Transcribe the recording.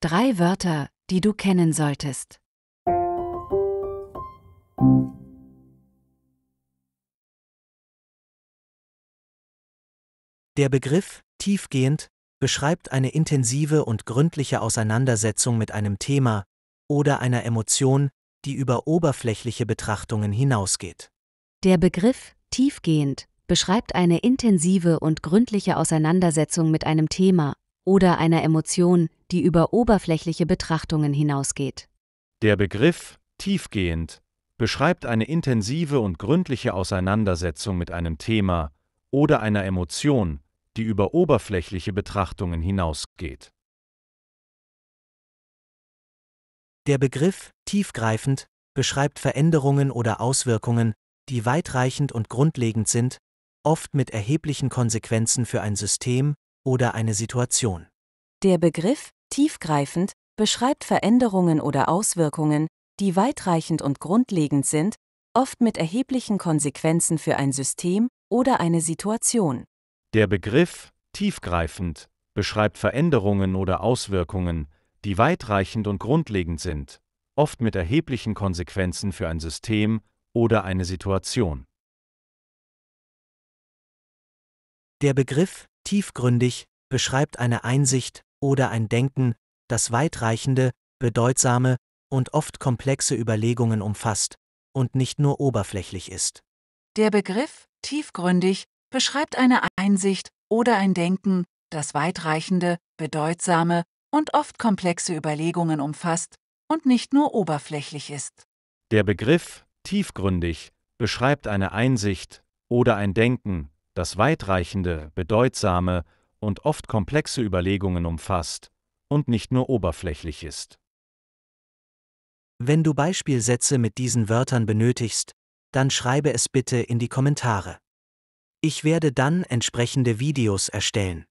Drei Wörter, die du kennen solltest. Der Begriff tiefgehend beschreibt eine intensive und gründliche Auseinandersetzung mit einem Thema oder einer Emotion, die über oberflächliche Betrachtungen hinausgeht. Der Begriff tiefgehend beschreibt eine intensive und gründliche Auseinandersetzung mit einem Thema oder einer Emotion, die über oberflächliche Betrachtungen hinausgeht. Der Begriff tiefgehend beschreibt eine intensive und gründliche Auseinandersetzung mit einem Thema oder einer Emotion, die über oberflächliche Betrachtungen hinausgeht. Der Begriff tiefgreifend beschreibt Veränderungen oder Auswirkungen, die weitreichend und grundlegend sind, oft mit erheblichen Konsequenzen für ein System, oder eine Situation. Der Begriff tiefgreifend beschreibt Veränderungen oder Auswirkungen, die weitreichend und grundlegend sind, oft mit erheblichen Konsequenzen für ein System oder eine Situation. Der Begriff tiefgreifend beschreibt Veränderungen oder Auswirkungen, die weitreichend und grundlegend sind, oft mit erheblichen Konsequenzen für ein System oder eine Situation. Der Begriff tiefgründig beschreibt eine Einsicht oder ein Denken, das weitreichende, bedeutsame und oft komplexe Überlegungen umfasst und nicht nur oberflächlich ist. Der Begriff tiefgründig beschreibt eine Einsicht oder ein Denken, das weitreichende, bedeutsame und oft komplexe Überlegungen umfasst und nicht nur oberflächlich ist. Der Begriff tiefgründig beschreibt eine Einsicht oder ein Denken, das weitreichende, bedeutsame und oft komplexe Überlegungen umfasst und nicht nur oberflächlich ist. Wenn du Beispielsätze mit diesen Wörtern benötigst, dann schreibe es bitte in die Kommentare. Ich werde dann entsprechende Videos erstellen.